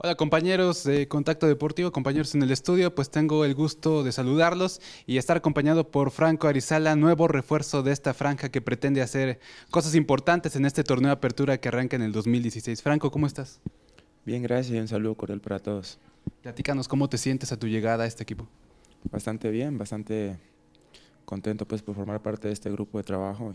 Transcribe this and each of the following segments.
Hola compañeros de Contacto Deportivo, compañeros en el estudio, pues tengo el gusto de saludarlos y estar acompañado por Franco Arizala, nuevo refuerzo de esta franja que pretende hacer cosas importantes en este torneo de apertura que arranca en el 2016. Franco, ¿cómo estás? Bien, gracias y un saludo cordial para todos. Platícanos cómo te sientes a tu llegada a este equipo. Bastante bien, bastante contento pues por formar parte de este grupo de trabajo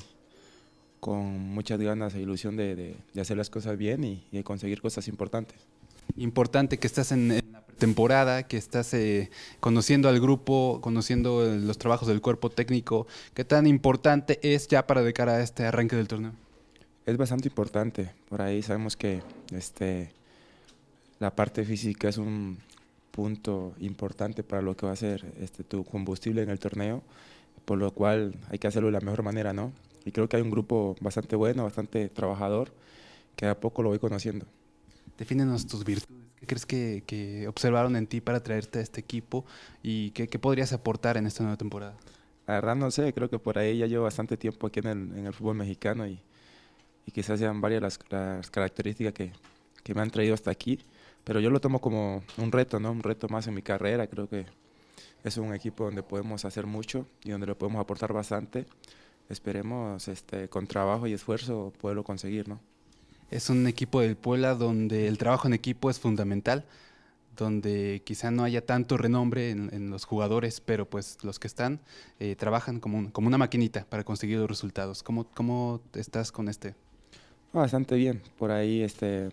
con muchas ganas e ilusión de, hacer las cosas bien y, y de conseguir cosas importantes importante que estás en, la temporada, que estás eh, conociendo al grupo, conociendo eh, los trabajos del cuerpo técnico. ¿Qué tan importante es ya para de cara a este arranque del torneo? Es bastante importante. Por ahí sabemos que este, la parte física es un punto importante para lo que va a ser este, tu combustible en el torneo, por lo cual hay que hacerlo de la mejor manera, ¿no? Y creo que hay un grupo bastante bueno, bastante trabajador, que a poco lo voy conociendo. Defínenos tus virtudes. ¿Qué crees que, observaron en ti para traerte a este equipo y qué, podrías aportar en esta nueva temporada? La verdad creo que por ahí ya llevo bastante tiempo aquí en el, fútbol mexicano y, y, quizás sean varias las, características que, que, me han traído hasta aquí, pero yo lo tomo como un reto, ¿no? un reto más en mi carrera, creo que es un equipo donde podemos hacer mucho y donde lo podemos aportar bastante. Esperemos este, con trabajo y esfuerzo poderlo conseguir, ¿no? es un equipo del Puebla donde el trabajo en equipo es fundamental, donde quizá no haya tanto renombre en, los jugadores, pero pues los que están eh, trabajan como, una maquinita para conseguir los resultados. ¿Cómo, estás con este? Ah, bastante bien, por ahí este,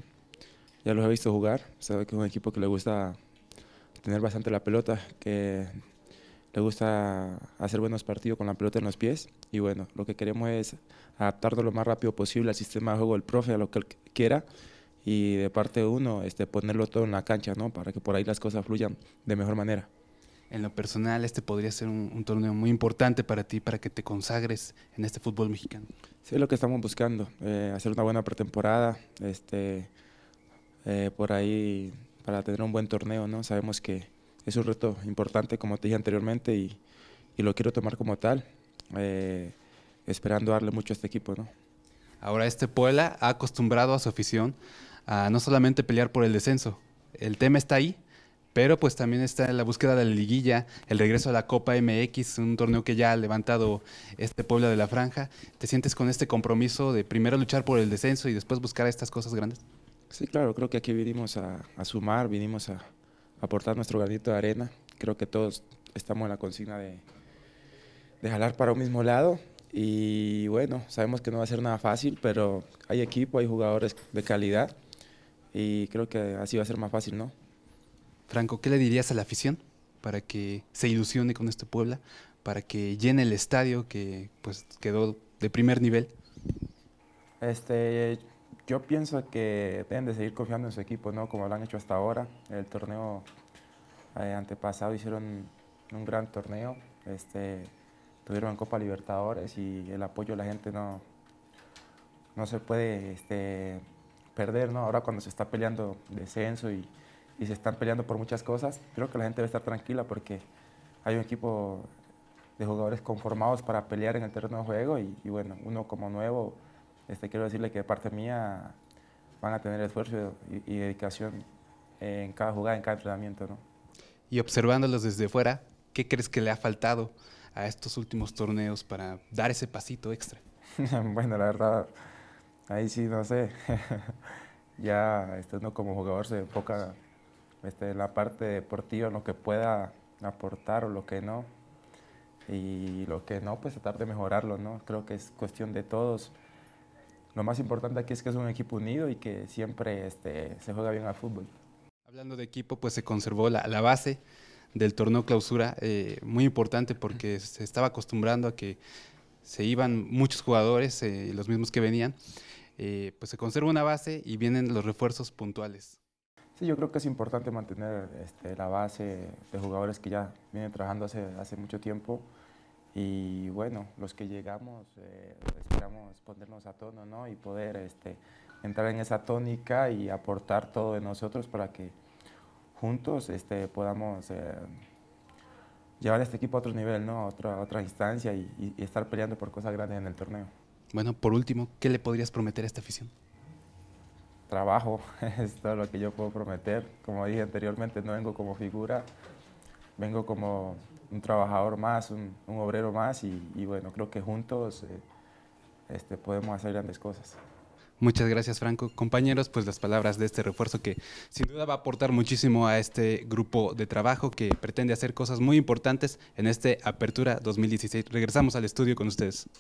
ya los he visto jugar, sabe que es un equipo que le gusta tener bastante la pelota, que le gusta hacer buenos partidos con la pelota en los pies y bueno, lo que queremos es adaptarlo lo más rápido posible al sistema de juego del profe, a lo que él quiera y de parte de uno este, ponerlo todo en la cancha, ¿no? Para que por ahí las cosas fluyan de mejor manera. En lo personal, este podría ser un, torneo muy importante para ti, para que te consagres en este fútbol mexicano. Sí, es lo que estamos buscando, eh, hacer una buena pretemporada, este, eh, por ahí para tener un buen torneo, ¿no? Sabemos que es un reto importante, como te dije anteriormente, y, lo quiero tomar como tal, eh, esperando darle mucho a este equipo. ¿no? Ahora, este Puebla ha acostumbrado a su afición a no solamente pelear por el descenso, el tema está ahí, pero pues también está en la búsqueda de la liguilla, el regreso a la Copa MX, un torneo que ya ha levantado este Puebla de la Franja. ¿Te sientes con este compromiso de primero luchar por el descenso y después buscar estas cosas grandes? Sí, claro, creo que aquí vinimos a sumar, vinimos a, aportar nuestro granito de arena. Creo que todos estamos en la consigna de, jalar para un mismo lado. Y bueno, sabemos que no va a ser nada fácil, pero hay equipo, hay jugadores de calidad y creo que así va a ser más fácil, ¿no? Franco, ¿qué le dirías a la afición para que se ilusione con este Puebla, para que llene el estadio que pues quedó de primer nivel? Este, yo pienso que deben de seguir confiando en su equipo, ¿no? Como lo han hecho hasta ahora. El torneo eh, antepasado hicieron un gran torneo. Este, tuvieron Copa Libertadores y el apoyo de la gente no, no se puede este, perder, ¿no? Ahora cuando se está peleando descenso y, y se están peleando por muchas cosas, creo que la gente debe estar tranquila porque hay un equipo de jugadores conformados para pelear en el terreno de juego y, y bueno, uno como nuevo este, quiero decirle que de parte mía van a tener esfuerzo y, dedicación en cada jugada, en cada entrenamiento. ¿no? Y observándolos desde fuera, ¿qué crees que le ha faltado a estos últimos torneos para dar ese pasito extra? bueno, la verdad, ahí sí no sé. ya esto uno como jugador se enfoca en este, la parte deportiva, en lo que pueda aportar o lo que no. Y lo que no, pues tratar de mejorarlo, ¿no? Creo que es cuestión de todos lo más importante aquí es que es un equipo unido y que siempre este, se juega bien al fútbol. Hablando de equipo, pues se conservó la, la base del torneo clausura, eh, muy importante porque se estaba acostumbrando a que se iban muchos jugadores, eh, los mismos que venían, eh, pues se conserva una base y vienen los refuerzos puntuales. Sí, yo creo que es importante mantener este, la base de jugadores que ya vienen trabajando hace, hace mucho tiempo y bueno, los que llegamos eh, esperamos ponernos a tono ¿no? y poder este, entrar en esa tónica y aportar todo de nosotros para que juntos este, podamos eh, llevar a este equipo a otro nivel, ¿no? a, otra, otra instancia y, y, estar peleando por cosas grandes en el torneo. Bueno, por último, ¿qué le podrías prometer a esta afición? Trabajo, es todo lo que yo puedo prometer. Como dije anteriormente, no vengo como figura, vengo como un trabajador más, un, obrero más y, bueno, creo que juntos eh, este, podemos hacer grandes cosas. Muchas gracias, Franco. Compañeros, pues las palabras de este refuerzo que sin duda va a aportar muchísimo a este grupo de trabajo que pretende hacer cosas muy importantes en este Apertura 2016. Regresamos al estudio con ustedes.